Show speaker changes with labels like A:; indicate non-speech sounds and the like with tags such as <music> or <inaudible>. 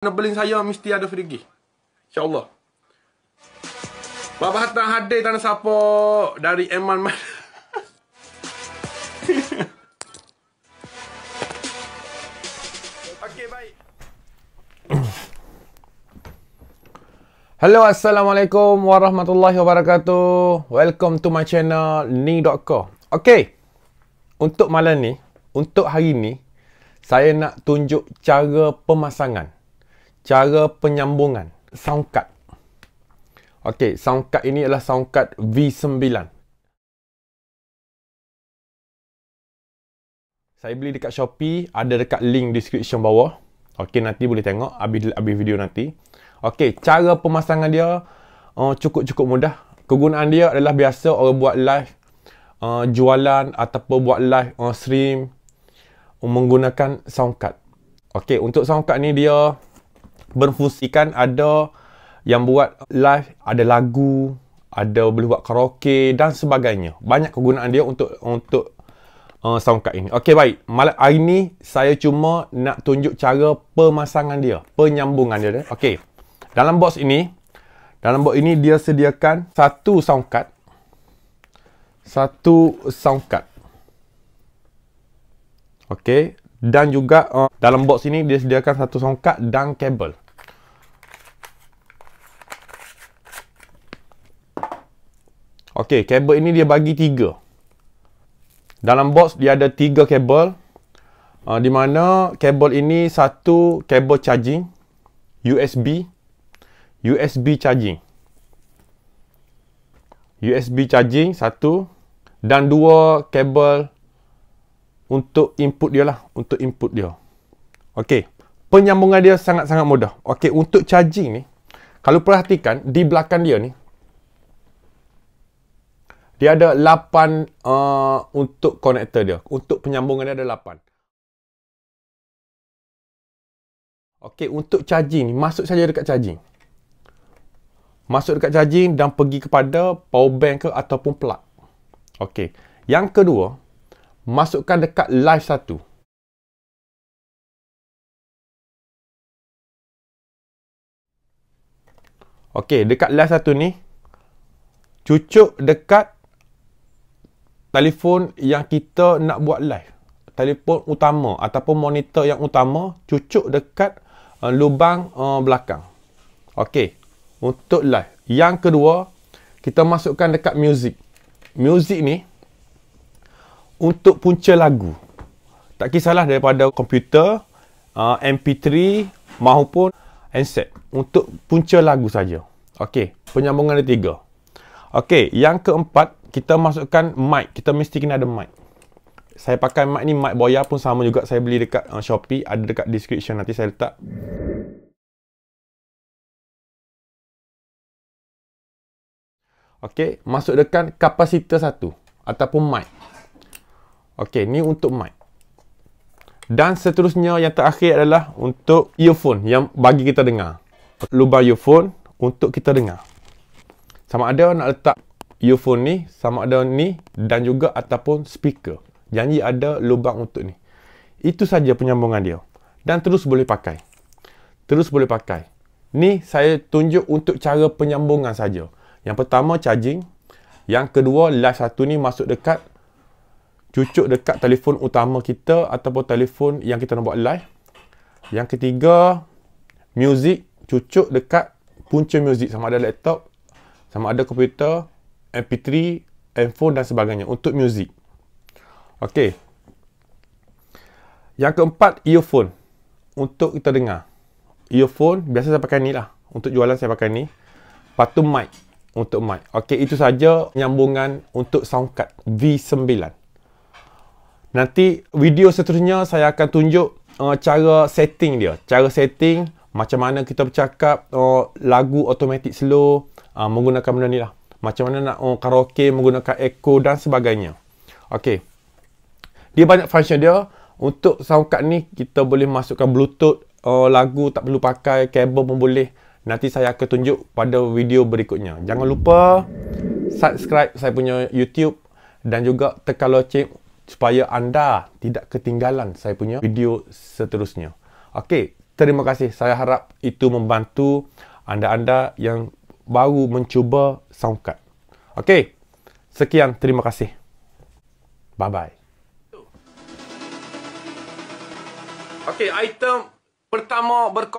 A: Kena beling saya mesti ada free gift. Allah. Bapak Hatta hadir tanah siapa dari Eman Man. <laughs> okay, baik. Hello, Assalamualaikum Warahmatullahi Wabarakatuh Welcome to my channel Ni.com Okay Untuk malam ni Untuk hari ni Saya nak tunjuk cara pemasangan cara penyambungan sound card. Okey, sound card ini adalah sound card V9. Saya beli dekat Shopee, ada dekat link description bawah. Okey, nanti boleh tengok habis-habis video nanti. Okey, cara pemasangan dia uh, cukup-cukup uh, mudah. Kegunaan dia adalah biasa orang buat live uh, jualan ataupun buat live uh, stream menggunakan sound card. Okey, untuk sound card ni dia berfungsikan ada yang buat live ada lagu ada boleh buat karaoke dan sebagainya banyak kegunaan dia untuk untuk uh, sound card ini Okey baik malam hari ni saya cuma nak tunjuk cara pemasangan dia penyambungan dia Okey dalam box ini dalam box ini dia sediakan satu sound card satu sound card Okey, dan juga uh, dalam box ini dia sediakan satu songkat dan kabel. Okey, kabel ini dia bagi tiga. Dalam box dia ada tiga kabel. Uh, di mana kabel ini satu kabel charging USB USB charging. USB charging satu dan dua kabel untuk input dia lah. Untuk input dia. Okey. Penyambungan dia sangat-sangat mudah. Okey, untuk charging ni, kalau perhatikan, di belakang dia ni, dia ada 8 uh, untuk konektor dia. Untuk penyambungan dia ada 8. Okey, untuk charging ni, masuk saja dekat charging. Masuk dekat charging dan pergi kepada power bank ke ataupun plug. Okey. Yang kedua, masukkan dekat live satu. Okey, dekat live satu ni cucuk dekat telefon yang kita nak buat live. Telefon utama ataupun monitor yang utama cucuk dekat uh, lubang uh, belakang. Okey, untuk live. Yang kedua, kita masukkan dekat music. Music ni untuk punca lagu. Tak kisahlah daripada komputer, uh, MP3 maupun handset. Untuk punca lagu saja. Okey, penyambungan ada tiga. Okey, yang keempat, kita masukkan mic. Kita mesti kena ada mic. Saya pakai mic ni, mic Boya pun sama juga. Saya beli dekat uh, Shopee, ada dekat description. Nanti saya letak. Okey, masuk dekat kapasitor satu ataupun mic. Okey, ni untuk mic. Dan seterusnya yang terakhir adalah untuk earphone yang bagi kita dengar. Lubang earphone untuk kita dengar. Sama ada nak letak earphone ni, sama ada ni dan juga ataupun speaker. Janji ada lubang untuk ni. Itu saja penyambungan dia. Dan terus boleh pakai. Terus boleh pakai. Ni saya tunjuk untuk cara penyambungan saja. Yang pertama charging. Yang kedua live satu ni masuk dekat cucuk dekat telefon utama kita ataupun telefon yang kita nak buat live. Yang ketiga, music cucuk dekat punca music sama ada laptop, sama ada komputer, MP3, handphone dan sebagainya untuk music. Okey. Yang keempat, earphone untuk kita dengar. Earphone biasa saya pakai ni lah. Untuk jualan saya pakai ni. Patu mic untuk mic. Okey, itu saja nyambungan untuk sound card V9. Nanti video seterusnya saya akan tunjuk uh, cara setting dia. Cara setting macam mana kita bercakap uh, lagu automatic slow uh, menggunakan benda ni lah. Macam mana nak uh, karaoke menggunakan echo dan sebagainya. Okey, Dia banyak function dia. Untuk soundcard ni kita boleh masukkan bluetooth uh, lagu tak perlu pakai. Kabel pun boleh. Nanti saya akan tunjuk pada video berikutnya. Jangan lupa subscribe saya punya YouTube. Dan juga tekan loceng supaya anda tidak ketinggalan saya punya video seterusnya. Okey, terima kasih. Saya harap itu membantu anda-anda yang baru mencuba soundcard. Okey, sekian. Terima kasih. Bye-bye. Okey, item pertama berkongsi.